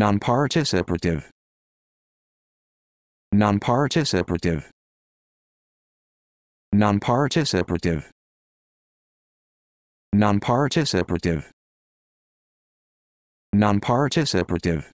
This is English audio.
nonparticipative nonparticipative nonparticipative nonparticipative nonparticipative